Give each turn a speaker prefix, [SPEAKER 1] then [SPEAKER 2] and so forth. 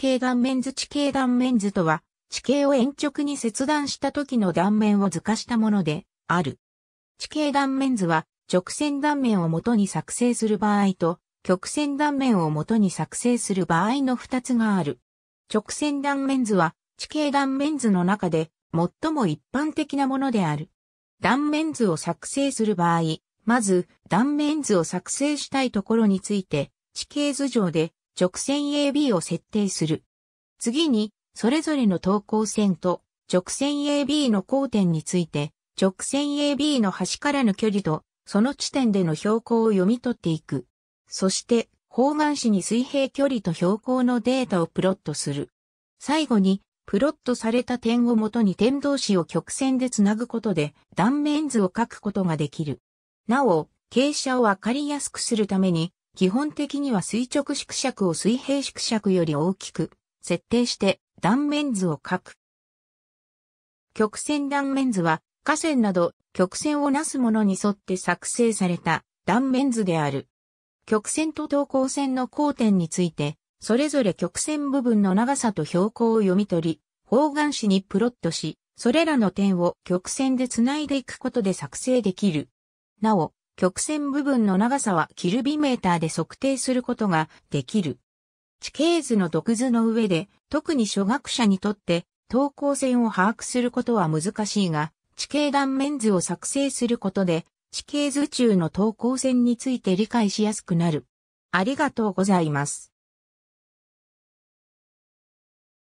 [SPEAKER 1] 形断面図地形断面図とは、地形を延直に切断した時の断面を図化したもので、ある。地形断面図は、直線断面を元に作成する場合と、曲線断面を元に作成する場合の二つがある。直線断面図は、地形断面図の中で、最も一般的なものである。断面図を作成する場合、まず、断面図を作成したいところについて、地形図上で、直線 AB を設定する。次に、それぞれの等高線と直線 AB の交点について、直線 AB の端からの距離と、その地点での標高を読み取っていく。そして、方眼紙に水平距離と標高のデータをプロットする。最後に、プロットされた点をもとに点同士を曲線でつなぐことで断面図を書くことができる。なお、傾斜をわかりやすくするために、基本的には垂直縮尺を水平縮尺より大きく設定して断面図を書く。曲線断面図は河川など曲線をなすものに沿って作成された断面図である。曲線と等高線の交点について、それぞれ曲線部分の長さと標高を読み取り、方眼紙にプロットし、それらの点を曲線でつないでいくことで作成できる。なお、曲線部分の長さはキルビメーターで測定することができる。地形図の独図の上で、特に初学者にとって等高線を把握することは難しいが、地形断面図を作成することで、地形図中の等高線について理解しやすくなる。ありがとうございます。